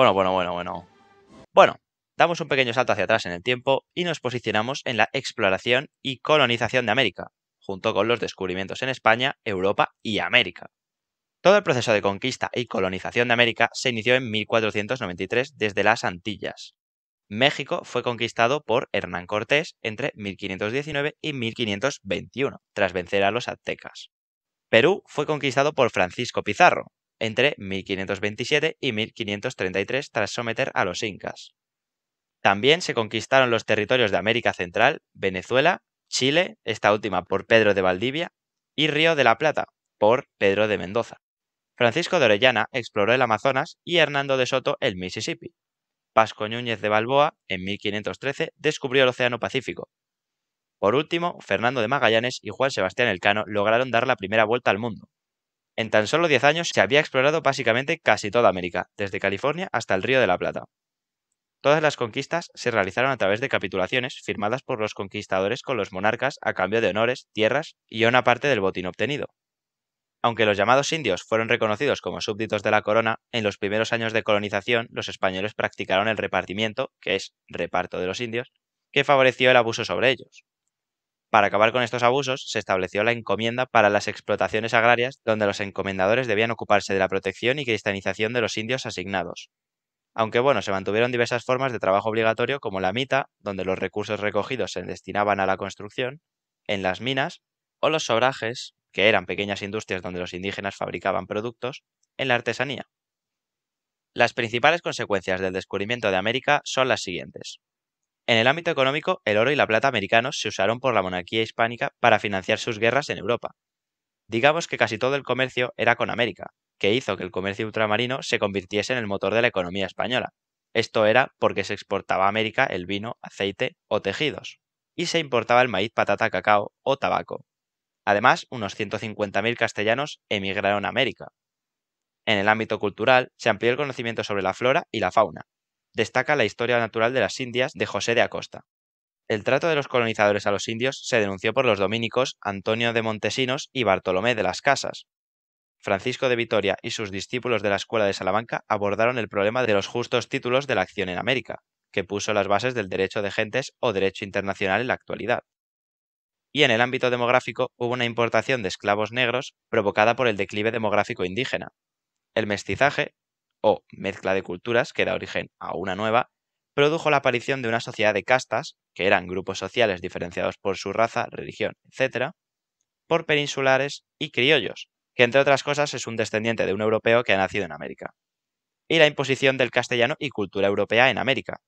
Bueno, bueno, bueno, bueno. Bueno, damos un pequeño salto hacia atrás en el tiempo y nos posicionamos en la exploración y colonización de América, junto con los descubrimientos en España, Europa y América. Todo el proceso de conquista y colonización de América se inició en 1493 desde las Antillas. México fue conquistado por Hernán Cortés entre 1519 y 1521, tras vencer a los aztecas. Perú fue conquistado por Francisco Pizarro, entre 1527 y 1533 tras someter a los incas. También se conquistaron los territorios de América Central, Venezuela, Chile, esta última por Pedro de Valdivia, y Río de la Plata, por Pedro de Mendoza. Francisco de Orellana exploró el Amazonas y Hernando de Soto el Mississippi. Pasco Núñez de Balboa, en 1513, descubrió el Océano Pacífico. Por último, Fernando de Magallanes y Juan Sebastián Elcano lograron dar la primera vuelta al mundo, en tan solo 10 años se había explorado básicamente casi toda América, desde California hasta el Río de la Plata. Todas las conquistas se realizaron a través de capitulaciones firmadas por los conquistadores con los monarcas a cambio de honores, tierras y una parte del botín obtenido. Aunque los llamados indios fueron reconocidos como súbditos de la corona, en los primeros años de colonización los españoles practicaron el repartimiento, que es reparto de los indios, que favoreció el abuso sobre ellos. Para acabar con estos abusos, se estableció la encomienda para las explotaciones agrarias, donde los encomendadores debían ocuparse de la protección y cristianización de los indios asignados. Aunque bueno, se mantuvieron diversas formas de trabajo obligatorio, como la mita, donde los recursos recogidos se destinaban a la construcción, en las minas, o los sobrajes, que eran pequeñas industrias donde los indígenas fabricaban productos, en la artesanía. Las principales consecuencias del descubrimiento de América son las siguientes. En el ámbito económico, el oro y la plata americanos se usaron por la monarquía hispánica para financiar sus guerras en Europa. Digamos que casi todo el comercio era con América, que hizo que el comercio ultramarino se convirtiese en el motor de la economía española. Esto era porque se exportaba a América el vino, aceite o tejidos, y se importaba el maíz, patata, cacao o tabaco. Además, unos 150.000 castellanos emigraron a América. En el ámbito cultural, se amplió el conocimiento sobre la flora y la fauna, destaca la historia natural de las Indias de José de Acosta. El trato de los colonizadores a los indios se denunció por los dominicos Antonio de Montesinos y Bartolomé de las Casas. Francisco de Vitoria y sus discípulos de la Escuela de Salamanca abordaron el problema de los justos títulos de la acción en América, que puso las bases del derecho de gentes o derecho internacional en la actualidad. Y en el ámbito demográfico hubo una importación de esclavos negros provocada por el declive demográfico indígena. El mestizaje o mezcla de culturas que da origen a una nueva, produjo la aparición de una sociedad de castas, que eran grupos sociales diferenciados por su raza, religión, etc., por peninsulares y criollos, que entre otras cosas es un descendiente de un europeo que ha nacido en América, y la imposición del castellano y cultura europea en América.